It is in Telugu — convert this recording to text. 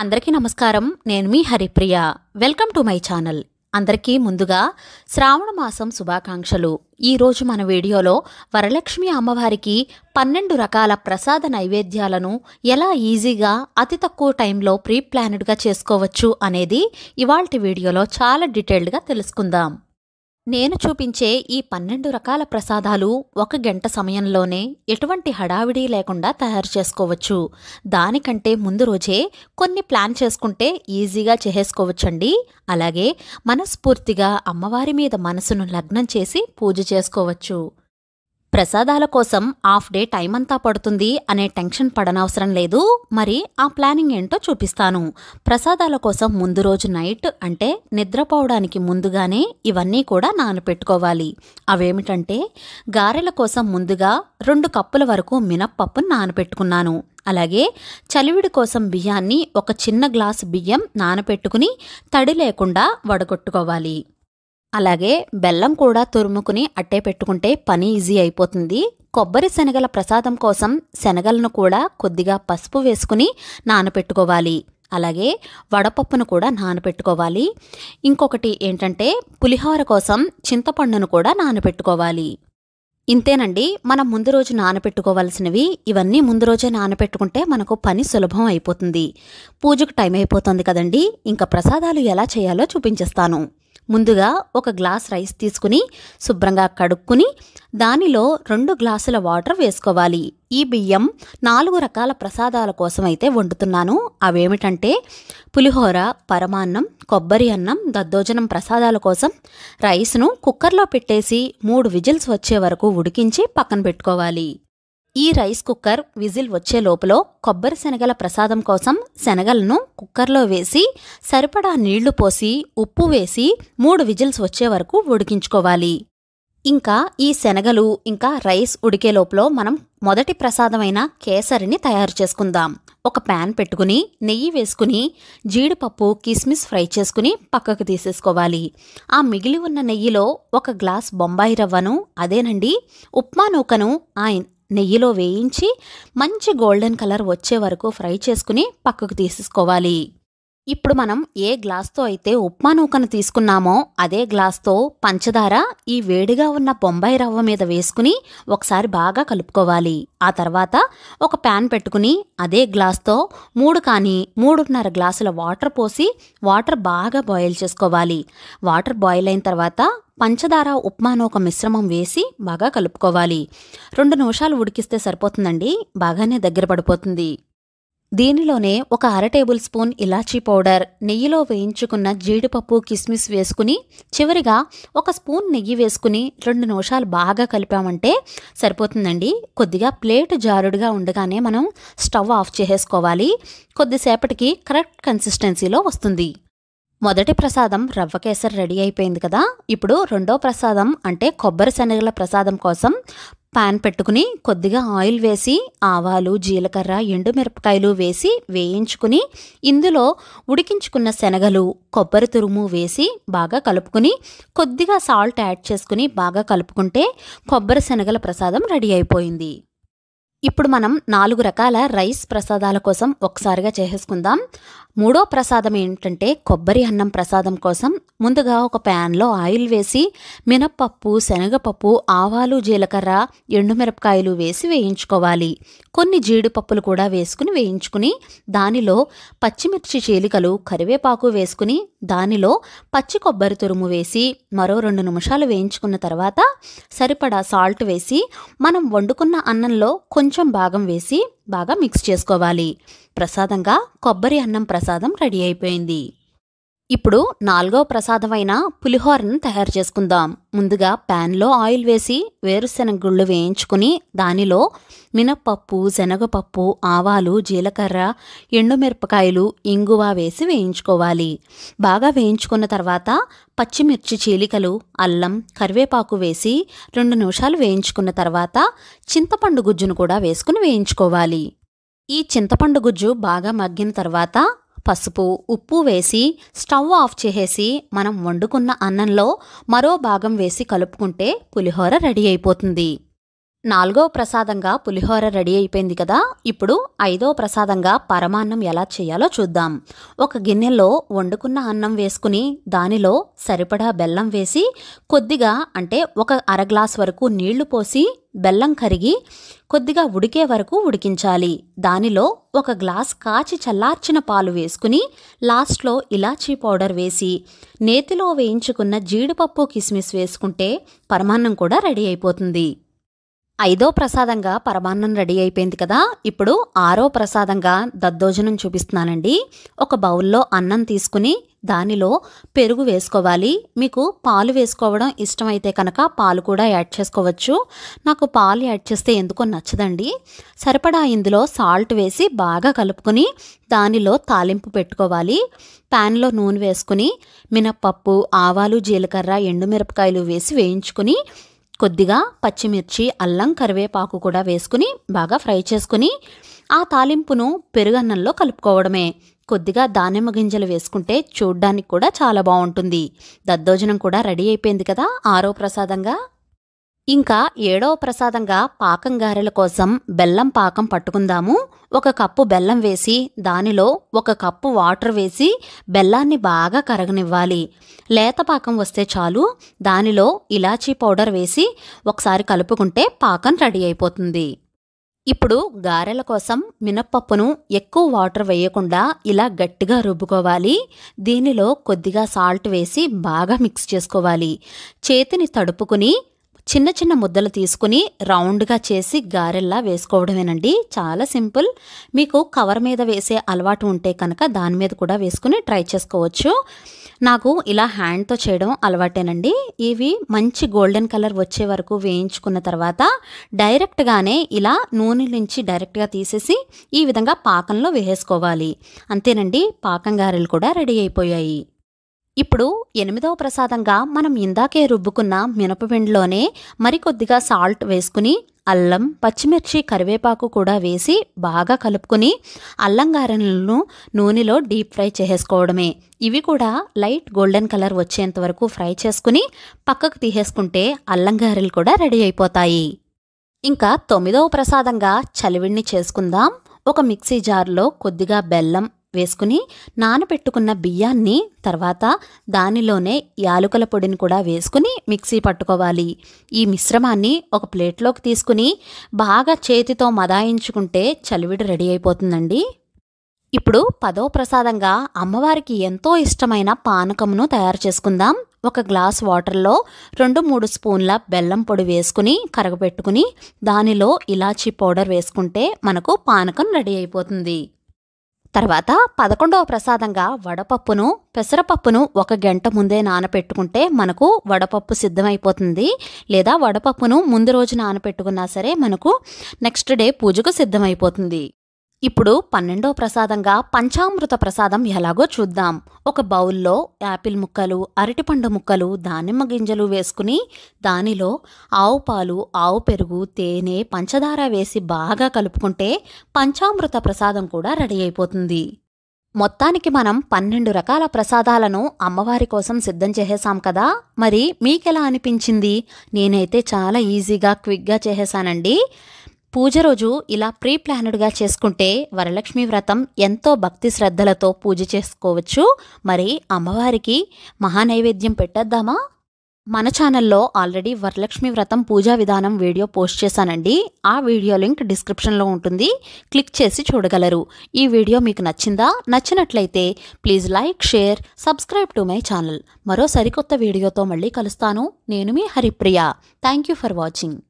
అందరికీ నమస్కారం నేను మీ Haripriya welcome to my channel అందరికీ ముందుగా శ్రావణ మాసం శుభాకాంక్షలు ఈరోజు మన వీడియోలో వరలక్ష్మి అమ్మవారికి పన్నెండు రకాల ప్రసాద నైవేద్యాలను ఎలా ఈజీగా అతి తక్కువ టైంలో ప్రీప్లానెడ్గా చేసుకోవచ్చు అనేది ఇవాళ వీడియోలో చాలా డీటెయిల్డ్గా తెలుసుకుందాం నేను చూపించే ఈ పన్నెండు రకాల ప్రసాదాలు ఒక గంట సమయంలోనే ఎటువంటి హడావిడి లేకుండా తయారు చేసుకోవచ్చు దానికంటే ముందు రోజే కొన్ని ప్లాన్ చేసుకుంటే ఈజీగా చేసుకోవచ్చండి అలాగే మనస్ఫూర్తిగా అమ్మవారి మీద మనసును లగ్నం చేసి పూజ చేసుకోవచ్చు ప్రసాదాల కోసం హాఫ్ డే టైం అంతా పడుతుంది అనే టెన్షన్ పడనవసరం లేదు మరి ఆ ప్లానింగ్ ఏంటో చూపిస్తాను ప్రసాదాల కోసం ముందు రోజు నైట్ అంటే నిద్రపోవడానికి ముందుగానే ఇవన్నీ కూడా నానపెట్టుకోవాలి అవేమిటంటే గారెల కోసం ముందుగా రెండు కప్పుల వరకు మినప్పప్పును నానపెట్టుకున్నాను అలాగే చలివిడి కోసం బియ్యాన్ని ఒక చిన్న గ్లాసు బియ్యం నానపెట్టుకుని తడి లేకుండా వడగొట్టుకోవాలి అలాగే బెల్లం కూడా తురుముకుని అట్టే పెట్టుకుంటే పని ఈజీ అయిపోతుంది కొబ్బరి శనగల ప్రసాదం కోసం శనగలను కూడా కొద్దిగా పసుపు వేసుకుని నానపెట్టుకోవాలి అలాగే వడపప్పును కూడా నానపెట్టుకోవాలి ఇంకొకటి ఏంటంటే పులిహోర కోసం చింతపండును కూడా నానపెట్టుకోవాలి ఇంతేనండి మనం ముందు రోజు నానపెట్టుకోవాల్సినవి ఇవన్నీ ముందు రోజే నానపెట్టుకుంటే మనకు పని సులభం అయిపోతుంది పూజకు టైం అయిపోతుంది కదండి ఇంకా ప్రసాదాలు ఎలా చేయాలో చూపించేస్తాను ముందుగా ఒక గ్లాస్ రైస్ తీసుకుని శుభ్రంగా కడుక్కుని దానిలో రెండు గ్లాసుల వాటర్ వేసుకోవాలి ఈ బియ్యం నాలుగు రకాల ప్రసాదాల కోసం అయితే వండుతున్నాను అవేమిటంటే పులిహోర పరమాన్నం కొబ్బరి అన్నం దద్దోజనం ప్రసాదాల కోసం రైస్ను కుక్కర్లో పెట్టేసి మూడు విజిల్స్ వచ్చే వరకు ఉడికించి పక్కన పెట్టుకోవాలి ఈ రైస్ కుక్కర్ విజిల్ వచ్చే లోపల కొబ్బరి శనగల ప్రసాదం కోసం శనగలను కుక్కర్లో వేసి సరిపడా నీళ్లు పోసి ఉప్పు వేసి మూడు విజిల్స్ వచ్చే వరకు ఉడికించుకోవాలి ఇంకా ఈ శనగలు ఇంకా రైస్ ఉడికే లోపల మనం మొదటి ప్రసాదమైన కేసరిని తయారు చేసుకుందాం ఒక ప్యాన్ పెట్టుకుని నెయ్యి వేసుకుని జీడిపప్పు కిస్మిస్ ఫ్రై చేసుకుని పక్కకు తీసేసుకోవాలి ఆ మిగిలి ఉన్న నెయ్యిలో ఒక గ్లాస్ బొంబాయి రవ్వను అదేనండి ఉప్మా నూకను నెయ్యిలో వేయించి మంచి గోల్డెన్ కలర్ వచ్చే వరకు ఫ్రై చేసుకుని పక్కకు తీసుకోవాలి ఇప్పుడు మనం ఏ గ్లాస్తో అయితే ఉప్మా నూకను తీసుకున్నామో అదే గ్లాస్తో పంచదార ఈ వేడిగా ఉన్న బొంబాయి రవ్వ మీద వేసుకుని ఒకసారి బాగా కలుపుకోవాలి ఆ తర్వాత ఒక ప్యాన్ పెట్టుకుని అదే గ్లాస్తో మూడు కానీ మూడున్నర గ్లాసుల వాటర్ పోసి వాటర్ బాగా బాయిల్ చేసుకోవాలి వాటర్ బాయిల్ అయిన తర్వాత పంచదార ఉప్మాను ఒక మిశ్రమం వేసి బాగా కలుపుకోవాలి రెండు నిమిషాలు ఉడికిస్తే సరిపోతుందండి బాగానే దగ్గర పడిపోతుంది దీనిలోనే ఒక అర టేబుల్ స్పూన్ ఇలాచీ పౌడర్ నెయ్యిలో వేయించుకున్న జీడిపప్పు కిస్మిస్ వేసుకుని చివరిగా ఒక స్పూన్ నెయ్యి వేసుకుని రెండు నిమిషాలు బాగా కలిపామంటే సరిపోతుందండి కొద్దిగా ప్లేట్ జారుడుగా ఉండగానే మనం స్టవ్ ఆఫ్ చేసేసుకోవాలి కొద్దిసేపటికి కరెక్ట్ కన్సిస్టెన్సీలో వస్తుంది మొదటి ప్రసాదం రవ్వ కేసరి రెడీ అయిపోయింది కదా ఇప్పుడు రెండో ప్రసాదం అంటే కొబ్బరి శనగల ప్రసాదం కోసం పాన్ పెట్టుకుని కొద్దిగా ఆయిల్ వేసి ఆవాలు జీలకర్ర ఎండుమిరపకాయలు వేసి వేయించుకుని ఇందులో ఉడికించుకున్న శనగలు కొబ్బరి తురుము వేసి బాగా కలుపుకుని కొద్దిగా సాల్ట్ యాడ్ చేసుకుని బాగా కలుపుకుంటే కొబ్బరి శనగల ప్రసాదం రెడీ అయిపోయింది ఇప్పుడు మనం నాలుగు రకాల రైస్ ప్రసాదాల కోసం ఒకసారిగా చేసేసుకుందాం మూడో ప్రసాదం ఏంటంటే కొబ్బరి అన్నం ప్రసాదం కోసం ముందుగా ఒక ప్యాన్లో ఆయిల్ వేసి మినప్పప్పు శనగపప్పు ఆవాలు జీలకర్ర ఎండుమిరపకాయలు వేసి వేయించుకోవాలి కొన్ని జీడిపప్పులు కూడా వేసుకుని వేయించుకుని దానిలో పచ్చిమిర్చి చీలికలు కరివేపాకు వేసుకుని దానిలో పచ్చి కొబ్బరి తురుము వేసి మరో రెండు నిమిషాలు వేయించుకున్న తర్వాత సరిపడా సాల్ట్ వేసి మనం వండుకున్న అన్నంలో కొంచెం కొంచెం భాగం వేసి బాగా మిక్స్ చేసుకోవాలి ప్రసాదంగా కొబ్బరి అన్నం ప్రసాదం రెడీ అయిపోయింది ఇప్పుడు నాలుగవ ప్రసాదమైన పులిహోరను తయారు చేసుకుందాం ముందుగా ప్యాన్లో ఆయిల్ వేసి వేరుశెనగ గుళ్ళు వేయించుకుని దానిలో మినప్పప్పు శనగపప్పు ఆవాలు జీలకర్ర ఎండుమిరపకాయలు ఇంగువ వేసి వేయించుకోవాలి బాగా వేయించుకున్న తర్వాత పచ్చిమిర్చి చీలికలు అల్లం కరివేపాకు వేసి రెండు నిమిషాలు వేయించుకున్న తర్వాత చింతపండు గుజ్జును కూడా వేసుకుని వేయించుకోవాలి ఈ చింతపండు గుజ్జు బాగా మగ్గిన తర్వాత పసుపు ఉప్పు వేసి స్టవ్ ఆఫ్ చేసేసి మనం వండుకున్న అన్నంలో మరో భాగం వేసి కలుపుకుంటే పులిహోర రెడీ అయిపోతుంది నాలుగో ప్రసాదంగా పులిహోర రెడీ అయిపోయింది కదా ఇప్పుడు ఐదో ప్రసాదంగా పరమాన్నం ఎలా చేయాలో చూద్దాం ఒక గిన్నెలో వండుకున్న అన్నం వేసుకుని దానిలో సరిపడా బెల్లం వేసి కొద్దిగా అంటే ఒక అర గ్లాస్ వరకు నీళ్లు పోసి బెల్లం కరిగి కొద్దిగా ఉడికే వరకు ఉడికించాలి దానిలో ఒక గ్లాస్ కాచి చల్లార్చిన పాలు వేసుకుని లాస్ట్లో ఇలాచీ పౌడర్ వేసి నేతిలో వేయించుకున్న జీడిపప్పు కిస్మిస్ వేసుకుంటే పరమాన్నం కూడా రెడీ అయిపోతుంది ఐదో ప్రసాదంగా పరమాన్నం రెడీ అయిపోయింది కదా ఇప్పుడు ఆరో ప్రసాదంగా దద్దోజనం చూపిస్తున్నానండి ఒక బౌల్లో అన్నం తీసుకుని దానిలో పెరుగు వేసుకోవాలి మీకు పాలు వేసుకోవడం ఇష్టమైతే కనుక పాలు కూడా యాడ్ చేసుకోవచ్చు నాకు పాలు యాడ్ చేస్తే ఎందుకో నచ్చదండి సరిపడా ఇందులో సాల్ట్ వేసి బాగా కలుపుకొని దానిలో తాలింపు పెట్టుకోవాలి ప్యాన్లో నూనె వేసుకుని మినప్పప్పు ఆవాలు జీలకర్ర ఎండుమిరపకాయలు వేసి వేయించుకుని కొద్దిగా పచ్చిమిర్చి అల్లం కరివేపాకు కూడా వేసుకుని బాగా ఫ్రై చేసుకుని ఆ తాలింపును పెరుగన్నంలో కలుపుకోవడమే కొద్దిగా దానిమ్మ గింజలు వేసుకుంటే చూడ్డానికి కూడా చాలా బాగుంటుంది దద్దోజనం కూడా రెడీ అయిపోయింది కదా ఆరో ప్రసాదంగా ఇంకా ఏడవ ప్రసాదంగా పాకం గారెల కోసం బెల్లం పాకం పట్టుకుందాము ఒక కప్పు బెల్లం వేసి దానిలో ఒక కప్పు వాటర్ వేసి బెల్లాన్ని బాగా కరగనివ్వాలి లేత పాకం వస్తే చాలు దానిలో ఇలాచీ పౌడర్ వేసి ఒకసారి కలుపుకుంటే పాకం రెడీ అయిపోతుంది ఇప్పుడు గారెల కోసం మినప్పప్పును ఎక్కువ వాటర్ వేయకుండా ఇలా గట్టిగా రుబ్బుకోవాలి దీనిలో కొద్దిగా సాల్ట్ వేసి బాగా మిక్స్ చేసుకోవాలి చేతిని తడుపుకుని చిన్న చిన్న ముద్దలు తీసుకుని రౌండ్గా చేసి గారెల్లా వేసుకోవడమేనండి చాలా సింపుల్ మీకు కవర్ మీద వేసే అలవాటు ఉంటే కనుక దాని మీద కూడా వేసుకుని ట్రై చేసుకోవచ్చు నాకు ఇలా హ్యాండ్తో చేయడం అలవాటేనండి ఇవి మంచి గోల్డెన్ కలర్ వచ్చే వరకు వేయించుకున్న తర్వాత డైరెక్ట్గానే ఇలా నూనె నుంచి డైరెక్ట్గా తీసేసి ఈ విధంగా పాకంలో వేసుకోవాలి అంతేనండి పాకం గారెలు కూడా రెడీ అయిపోయాయి ఇప్పుడు ఎనిమిదవ ప్రసాదంగా మనం ఇందాకే రుబ్బుకున్న మినపపిండిలోనే మరికొద్దిగా సాల్ట్ వేసుకుని అల్లం పచ్చిమిర్చి కరివేపాకు కూడా వేసి బాగా కలుపుకుని అల్లం గారెలను నూనెలో డీప్ ఫ్రై చేసుకోవడమే ఇవి కూడా లైట్ గోల్డెన్ కలర్ వచ్చేంత వరకు ఫ్రై చేసుకుని పక్కకు తీసేసుకుంటే అల్లం గారెలు కూడా రెడీ అయిపోతాయి ఇంకా తొమ్మిదవ ప్రసాదంగా చలివిడిని చేసుకుందాం ఒక మిక్సీ జార్లో కొద్దిగా బెల్లం వేసుకుని నానబెట్టుకున్న బియ్యాన్ని తర్వాత దానిలోనే యాలుకల పొడిని కూడా వేసుకుని మిక్సీ పట్టుకోవాలి ఈ మిశ్రమాన్ని ఒక ప్లేట్లోకి తీసుకుని బాగా చేతితో మదాయించుకుంటే చలివిడి రెడీ అయిపోతుందండి ఇప్పుడు పదో ప్రసాదంగా అమ్మవారికి ఎంతో ఇష్టమైన పానకమును తయారు చేసుకుందాం ఒక గ్లాస్ వాటర్లో రెండు మూడు స్పూన్ల బెల్లం పొడి వేసుకుని కరగబెట్టుకుని దానిలో ఇలాచీ పౌడర్ వేసుకుంటే మనకు పానకం రెడీ అయిపోతుంది తర్వాత పదకొండవ ప్రసాదంగా వడపప్పును పెసరపప్పును ఒక గంట ముందే నానపెట్టుకుంటే మనకు వడపప్పు సిద్ధమైపోతుంది లేదా వడపప్పును ముందు రోజు నానపెట్టుకున్నా సరే మనకు నెక్స్ట్ డే పూజకు సిద్ధమైపోతుంది ఇప్పుడు పన్నెండో ప్రసాదంగా పంచామృత ప్రసాదం ఎలాగో చూద్దాం ఒక బౌల్లో యాపిల్ ముక్కలు అరటిపండు ముక్కలు దానిమ్మ గింజలు వేసుకుని దానిలో ఆవు పాలు ఆవు పెరుగు తేనె పంచదార వేసి బాగా కలుపుకుంటే పంచామృత ప్రసాదం కూడా రెడీ అయిపోతుంది మొత్తానికి మనం పన్నెండు రకాల ప్రసాదాలను అమ్మవారి కోసం సిద్ధం చేసేసాం కదా మరి మీకెలా అనిపించింది నేనైతే చాలా ఈజీగా క్విక్గా చేసేసానండి పూజ రోజు ఇలా ప్రీ ప్లానెడ్గా చేసుకుంటే వరలక్ష్మి వ్రతం ఎంతో భక్తి శ్రద్ధలతో పూజ చేసుకోవచ్చు మరి అమ్మవారికి మహానైవేద్యం పెట్టేద్దామా మన ఛానల్లో ఆల్రెడీ వరలక్ష్మి వ్రతం పూజా విధానం వీడియో పోస్ట్ చేశానండి ఆ వీడియో లింక్ డిస్క్రిప్షన్లో ఉంటుంది క్లిక్ చేసి చూడగలరు ఈ వీడియో మీకు నచ్చిందా నచ్చినట్లయితే please like share subscribe to my channel మరో సరికొత్త వీడియోతో మళ్ళీ కలుస్తాను నేను మీ Haripriya thank you for watching